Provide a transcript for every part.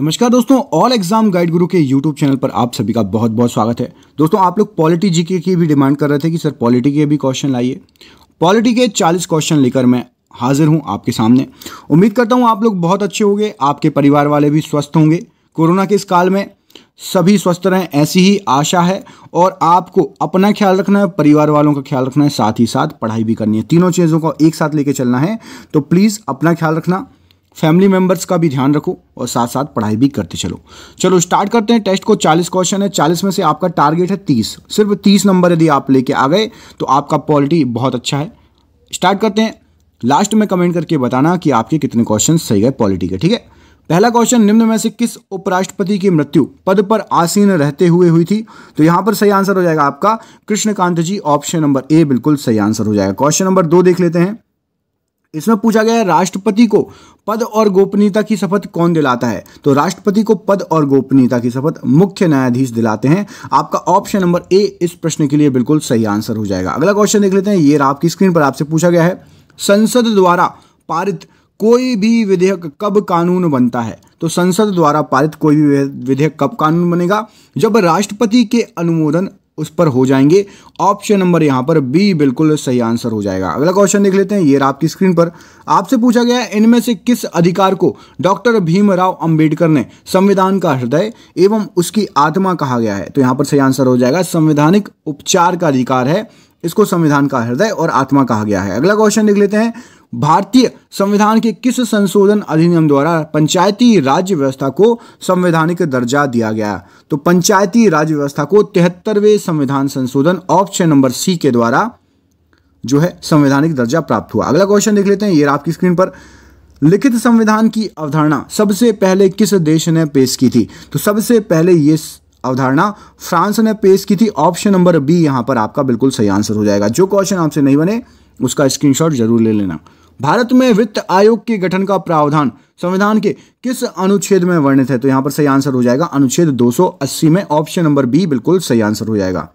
नमस्कार दोस्तों all exam guide गुरु के यूट्यूब चैनल पर आप सभी का बहुत बहुत स्वागत है दोस्तों आप लोग पॉलिटी जीके की भी डिमांड कर रहे थे कि सर पॉलिटी के भी क्वेश्चन लाइए पॉलिटी के 40 क्वेश्चन लेकर मैं हाजिर हूं आपके सामने उम्मीद करता हूं आप लोग बहुत अच्छे होंगे आपके परिवार वाले भी स्वस्थ होंगे कोरोना के इस काल में सभी स्वस्थ रहें ऐसी ही आशा है और आपको अपना ख्याल रखना है परिवार वालों का ख्याल रखना है साथ ही साथ पढ़ाई भी करनी है तीनों चीज़ों को एक साथ लेके चलना है तो प्लीज़ अपना ख्याल रखना फैमिली मेंबर्स का भी ध्यान रखो और साथ साथ पढ़ाई भी करते चलो चलो स्टार्ट करते हैं टेस्ट को चालीस क्वेश्चन है चालीस में से आपका टारगेट है तीस सिर्फ तीस नंबर यदि आप लेके आ गए तो आपका पॉलिटी बहुत अच्छा है स्टार्ट करते हैं लास्ट में कमेंट करके बताना कि आपके कितने क्वेश्चन सही गए पॉलिटी के ठीक है पहला क्वेश्चन निम्न में से किस उपराष्ट्रपति की मृत्यु पद पर आसीन रहते हुए हुई थी तो यहां पर सही आंसर हो जाएगा आपका Krishnakant ji option number A बिल्कुल सही आंसर हो जाएगा क्वेश्चन नंबर दो देख लेते हैं इसमें पूछा गया है राष्ट्रपति को पद और गोपनीयता की शपथ कौन दिलाता है तो राष्ट्रपति को पद और गोपनीयता की शपथ मुख्य न्यायाधीश दिलाते हैं आपका ऑप्शन नंबर ए इस प्रश्न के लिए बिल्कुल सही आंसर हो जाएगा अगला क्वेश्चन देख लेते हैं ये आपकी स्क्रीन पर आपसे पूछा गया है संसद द्वारा पारित कोई भी विधेयक कब कानून बनता है तो संसद द्वारा पारित कोई भी विधेयक कब कानून बनेगा जब राष्ट्रपति के अनुमोदन उस पर हो जाएंगे ऑप्शन नंबर यहां पर बी बिल्कुल सही आंसर हो जाएगा अगला क्वेश्चन देख लेते हैं ये आपकी स्क्रीन पर आपसे पूछा गया है इनमें से किस अधिकार को डॉक्टर भीमराव अंबेडकर ने संविधान का हृदय एवं उसकी आत्मा कहा गया है तो यहां पर सही आंसर हो जाएगा संवैधानिक उपचार का अधिकार है इसको संविधान का हृदय और आत्मा कहा गया है अगला क्वेश्चन देख लेते हैं भारतीय संविधान के किस संशोधन अधिनियम द्वारा पंचायती राज्य व्यवस्था को संवैधानिक दर्जा दिया गया तो पंचायती राज्य व्यवस्था को तिहत्तरवें संविधान संशोधन ऑप्शन नंबर सी के द्वारा जो है संवैधानिक दर्जा प्राप्त हुआ अगला क्वेश्चन देख लेते हैं ये आपकी स्क्रीन पर लिखित संविधान की अवधारणा सबसे पहले किस देश ने पेश की थी तो सबसे पहले ये अवधारणा फ्रांस ने पेश की थी ऑप्शन नंबर बी यहां पर आपका बिल्कुल सही आंसर हो जाएगा जो क्वेश्चन आपसे नहीं बने उसका स्क्रीनशॉट जरूर ले लेना भारत में वित्त आयोग के गठन का प्रावधान संविधान के किस अनुच्छेद में वर्णित है तो यहां पर सही आंसर हो जाएगा अनुच्छेद 280 में ऑप्शन नंबर बी बिल्कुल सही आंसर हो जाएगा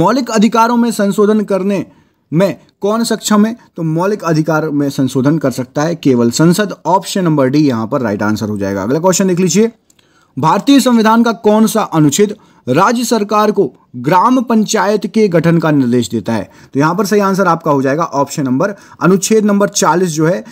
मौलिक अधिकारों में संशोधन करने में कौन सक्षम है तो मौलिक अधिकार में संशोधन कर सकता है केवल संसद ऑप्शन नंबर डी यहां पर राइट आंसर हो जाएगा अगला क्वेश्चन देख लीजिए भारतीय संविधान का कौन सा अनुच्छेद राज्य सरकार को ग्राम पंचायत के गठन का निर्देश देता है तो यहां पर सही आंसर आपका हो जाएगा ऑप्शन नंबर अनुच्छेद नंबर 40 जो है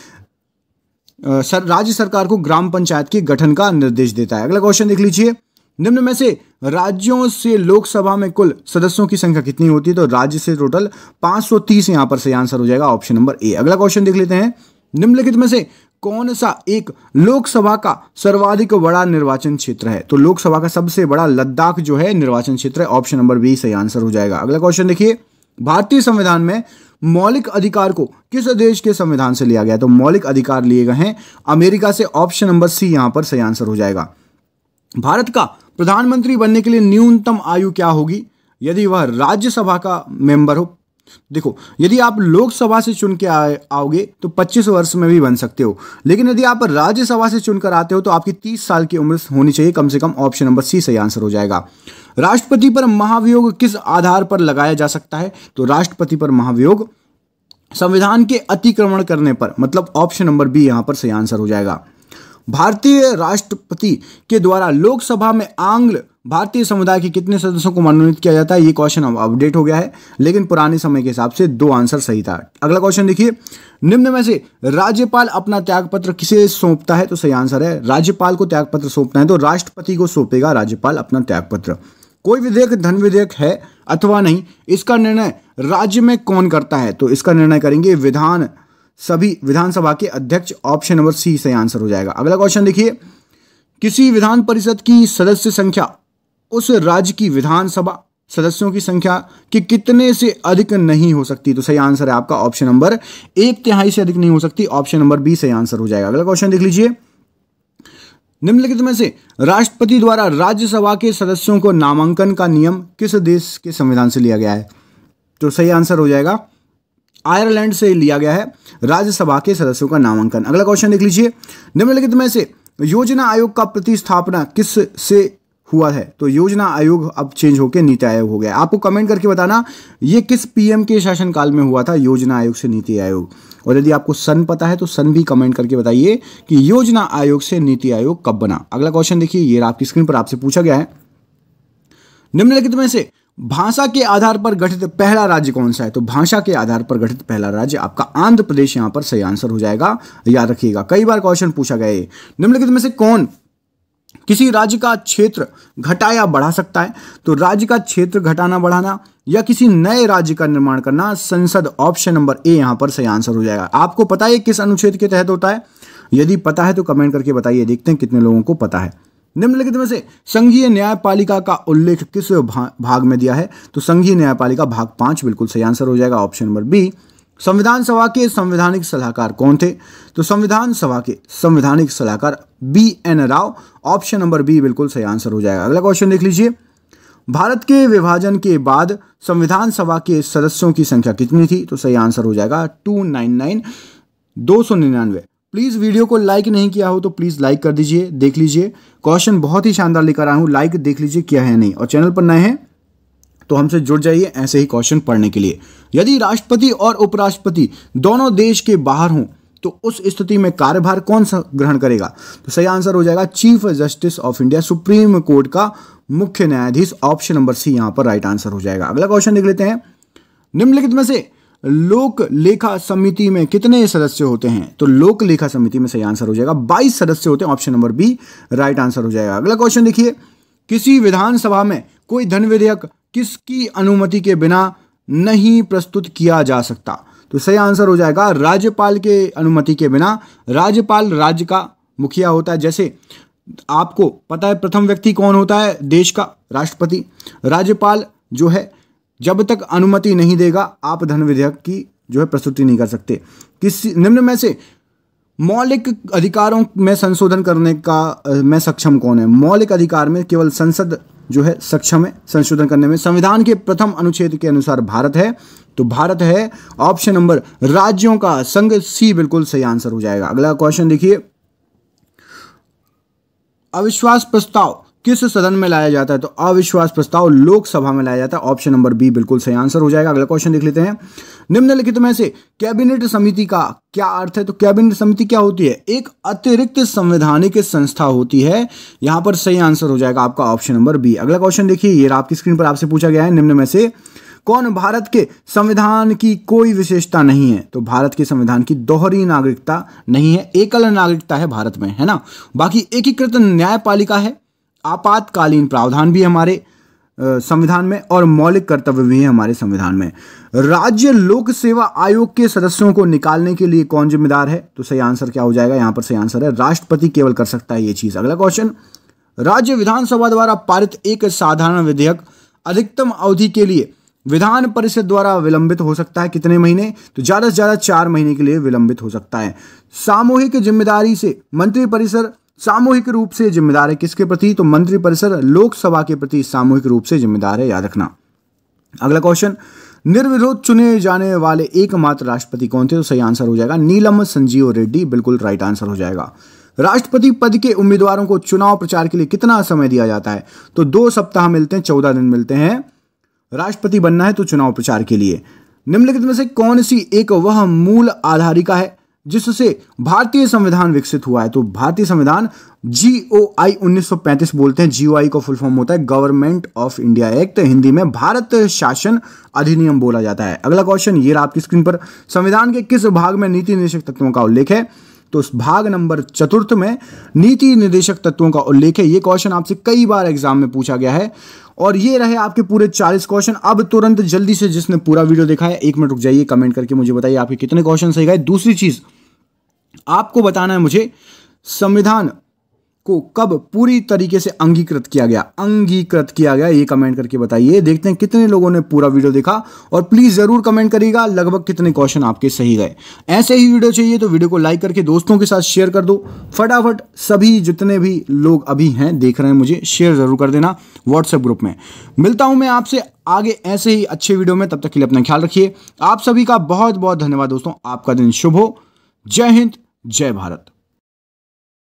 सर राज्य सरकार को ग्राम पंचायत के गठन का निर्देश देता है अगला क्वेश्चन देख लीजिए निम्न में से राज्यों से लोकसभा में कुल सदस्यों की संख्या कितनी होती है तो राज्य से टोटल 530 यहां पर सही आंसर हो जाएगा ऑप्शन नंबर ए अगला क्वेश्चन देख लेते हैं निम्नलिखित में से कौन सा एक लोकसभा का सर्वाधिक बड़ा निर्वाचन क्षेत्र है तो लोकसभा का सबसे बड़ा लद्दाख जो है निर्वाचन क्षेत्र है ऑप्शन नंबर बी सही आंसर हो जाएगा अगला क्वेश्चन देखिए भारतीय संविधान में मौलिक अधिकार को किस देश के संविधान से लिया गया तो मौलिक अधिकार लिए गए हैं अमेरिका से ऑप्शन नंबर सी यहां पर सही आंसर हो जाएगा भारत का प्रधानमंत्री बनने के लिए न्यूनतम आयु क्या होगी यदि वह राज्यसभा का मेंबर हो देखो यदि आप लोकसभा से चुन के आओगे तो 25 वर्ष में भी बन सकते हो लेकिन यदि आप राज्यसभा से चुनकर आते हो तो आपकी 30 साल की उम्र होनी चाहिए कम से कम ऑप्शन नंबर सी सही आंसर हो जाएगा राष्ट्रपति पर महाभियोग किस आधार पर लगाया जा सकता है तो राष्ट्रपति पर महाभियोग संविधान के अतिक्रमण करने पर मतलब ऑप्शन नंबर बी यहां पर सही आंसर हो जाएगा भारतीय राष्ट्रपति के द्वारा लोकसभा में आंग्ल भारतीय समुदाय के कितने सदस्यों को मनोनीत किया जाता है ये क्वेश्चन अब अपडेट हो गया है लेकिन पुराने समय के हिसाब से दो आंसर सही था अगला क्वेश्चन देखिए निम्न में से राज्यपाल अपना त्यागपत्र किसे सौंपता है तो सही आंसर है राज्यपाल को त्यागपत्र सौंपना है तो राष्ट्रपति को सौंपेगा राज्यपाल अपना त्यागपत्र कोई विधेयक धन विधेयक है अथवा नहीं इसका निर्णय राज्य में कौन करता है तो इसका निर्णय करेंगे विधान सभी विधानसभा के अध्यक्ष ऑप्शन नंबर सी से आंसर हो जाएगा अगला क्वेश्चन देखिए किसी विधान परिषद की सदस्य संख्या उस राज्य की विधानसभा सदस्यों की संख्या कि कितने से अधिक नहीं हो सकती तो सही आंसर है आपका ऑप्शन नंबर एक तिहाई से अधिक नहीं हो सकती ऑप्शन नंबर बी सही आंसर हो जाएगा अगला क्वेश्चन देख लीजिए निम्नलिखित में से राष्ट्रपति द्वारा राज्यसभा के सदस्यों को नामांकन का नियम किस देश के संविधान से लिया गया है तो सही आंसर हो जाएगा आयरलैंड से लिया गया है राज्यसभा के सदस्यों का नामांकन अगला क्वेश्चन देख लीजिए निम्नलिखित में से योजना आयोग का प्रतिस्थापना किस से हुआ है तो योजना आयोग अब चेंज होकर नीति आयोग हो गया आपको कमेंट करके बताना ये किस पीएम के शासनकाल में हुआ था योजना आयोग से नीति आयोग और यदि आपको सन पता है तो सन भी कमेंट करके बताइए कि योजना आयोग से नीति आयोग कब बना अगला क्वेश्चन देखिए ये आपकी स्क्रीन पर आपसे पूछा गया है निम्नलिखित में से भाषा के आधार पर गठित पहला राज्य कौन सा है तो भाषा के आधार पर गठित पहला राज्य आपका आंध्र प्रदेश यहां पर सही आंसर हो जाएगा याद रखिएगा कई बार क्वेश्चन पूछा गया निम्नलिखित में से कौन किसी राज्य का क्षेत्र घटा या बढ़ा सकता है तो राज्य का क्षेत्र घटाना बढ़ाना या किसी नए राज्य का निर्माण करना संसद ऑप्शन नंबर ए यहां पर सही आंसर हो जाएगा आपको पता है किस अनुच्छेद के तहत होता है यदि पता है तो कमेंट करके बताइए देखते हैं कितने लोगों को पता है निम्नलिखित में से संघीय न्यायपालिका का उल्लेख किस भाग में दिया है तो संघीय न्यायपालिका भाग पांच बिल्कुल सही आंसर हो जाएगा ऑप्शन नंबर बी संविधान सभा के संवैधानिक सलाहकार कौन थे तो संविधान सभा के संवैधानिक सलाहकार B N Rao option number B बिल्कुल सही आंसर हो जाएगा अगला क्वेश्चन देख लीजिए भारत के विभाजन के बाद संविधान सभा के सदस्यों की संख्या कितनी थी तो सही आंसर हो जाएगा टू नाइन नाइन दो सौ निन्यानवे प्लीज़ वीडियो को लाइक नहीं किया हो तो प्लीज़ लाइक कर दीजिए देख लीजिए क्वेश्चन बहुत ही शानदार लेकर आया हूँ लाइक देख लीजिए क्या है नहीं और चैनल पर नए हैं तो हमसे जुड़ जाइए ऐसे ही क्वेश्चन पढ़ने के लिए यदि राष्ट्रपति और उपराष्ट्रपति दोनों देश के बाहर हों तो उस स्थिति में कार्यभार कौन सा ग्रहण करेगा तो सही आंसर हो जाएगा chief justice of India Supreme Court का मुख्य न्यायाधीश ऑप्शन नंबर सी यहां पर राइट आंसर हो जाएगा अगला क्वेश्चन देख लेते हैं निम्नलिखित में से लोक लेखा समिति में कितने सदस्य होते हैं तो लोक लेखा समिति में सही आंसर हो जाएगा 22 सदस्य होते हैं option number B right answer हो जाएगा अगला क्वेश्चन देखिए किसी विधानसभा में कोई धन विधेयक किसकी अनुमति के बिना नहीं प्रस्तुत किया जा सकता तो सही आंसर हो जाएगा राज्यपाल के अनुमति के बिना राज्यपाल राज्य का मुखिया होता है जैसे आपको पता है प्रथम व्यक्ति कौन होता है देश का राष्ट्रपति राज्यपाल जो है जब तक अनुमति नहीं देगा आप धन विधेयक की जो है प्रस्तुति नहीं कर सकते किस निम्न में से मौलिक अधिकारों में संशोधन करने का में सक्षम कौन है मौलिक अधिकार में केवल संसद जो है सक्षम है संशोधन करने में संविधान के प्रथम अनुच्छेद के अनुसार भारत है तो भारत है ऑप्शन नंबर राज्यों का संघ सी बिल्कुल सही आंसर हो जाएगा अगला क्वेश्चन देखिए अविश्वास प्रस्ताव किस सदन में लाया जाता है तो अविश्वास प्रस्ताव लोकसभा में लाया जाता है ऑप्शन नंबर बी बिल्कुल सही आंसर हो जाएगा अगला क्वेश्चन देख लेते हैं निम्नलिखित में से कैबिनेट समिति का क्या अर्थ है तो कैबिनेट समिति क्या होती है एक अतिरिक्त संवैधानिक संस्था होती है यहां पर सही आंसर हो जाएगा आपका ऑप्शन नंबर बी अगला क्वेश्चन देखिए ये आपकी स्क्रीन पर आपसे पूछा गया है निम्न में से कौन भारत के संविधान की कोई विशेषता नहीं है तो भारत के संविधान की दोहरी नागरिकता नहीं है एकल नागरिकता है भारत में है ना बाकी एकीकृत न्यायपालिका है आपातकालीन प्रावधान भी हमारे संविधान में और मौलिक कर्तव्य भी है हमारे संविधान में राज्य लोक सेवा आयोग के सदस्यों को निकालने के लिए कौन जिम्मेदार है तो सही आंसर क्या हो जाएगा यहां पर सही आंसर है राष्ट्रपति केवल कर सकता है ये चीज अगला क्वेश्चन राज्य विधानसभा द्वारा पारित एक साधारण विधेयक अधिकतम अवधि के लिए विधान परिषद द्वारा विलंबित हो सकता है कितने महीने तो ज्यादा से ज्यादा चार महीने के लिए विलंबित हो सकता है सामूहिक जिम्मेदारी से मंत्रिपरिषद सामूहिक रूप से जिम्मेदार है किसके प्रति तो मंत्री परिषद लोकसभा के प्रति सामूहिक रूप से जिम्मेदार है याद रखना अगला क्वेश्चन निर्विरोध चुने जाने वाले एकमात्र राष्ट्रपति कौन थे तो सही आंसर हो जाएगा नीलम संजीव रेड्डी बिल्कुल राइट आंसर हो जाएगा राष्ट्रपति पद के उम्मीदवारों को चुनाव प्रचार के लिए कितना समय दिया जाता है तो दो सप्ताह मिलते हैं चौदह दिन मिलते हैं राष्ट्रपति बनना है तो चुनाव प्रचार के लिए निम्नलिखित में से कौन सी एक वह मूल आधारिका है जिससे भारतीय संविधान विकसित हुआ है तो भारतीय संविधान जीओआई 1935 बोलते हैं जीओआई का फुल फॉर्म होता है Government of India Act Hindi में भारत शासन अधिनियम बोला जाता है अगला क्वेश्चन ये रहा आपकी स्क्रीन पर संविधान के किस भाग में नीति निदेशक तत्वों का उल्लेख है तो उस भाग नंबर चतुर्थ में नीति निदेशक तत्वों का उल्लेख है यह क्वेश्चन आपसे कई बार एग्जाम में पूछा गया है और ये रहे आपके पूरे चालीस क्वेश्चन अब तुरंत जल्दी से जिसने पूरा वीडियो देखा है एक मिनट रुक जाइए कमेंट करके मुझे बताइए आपके कितने क्वेश्चन सही गए दूसरी चीज़ आपको बताना है मुझे संविधान को कब पूरी तरीके से अंगीकृत किया गया अंगीकृत किया गया ये कमेंट करके बताइए देखते हैं कितने लोगों ने पूरा वीडियो देखा और प्लीज जरूर कमेंट करिएगा लगभग कितने क्वेश्चन आपके सही गए ऐसे ही वीडियो चाहिए तो वीडियो को लाइक करके दोस्तों के साथ शेयर कर दो फटाफट सभी जितने भी लोग अभी हैं देख रहे हैं मुझे शेयर जरूर कर देना व्हाट्सएप ग्रुप में मिलता हूं मैं आपसे आगे ऐसे ही अच्छे वीडियो में तब तक के लिए अपना ख्याल रखिए आप सभी का बहुत बहुत धन्यवाद दोस्तों आपका दिन शुभ हो जय हिंद जय भारत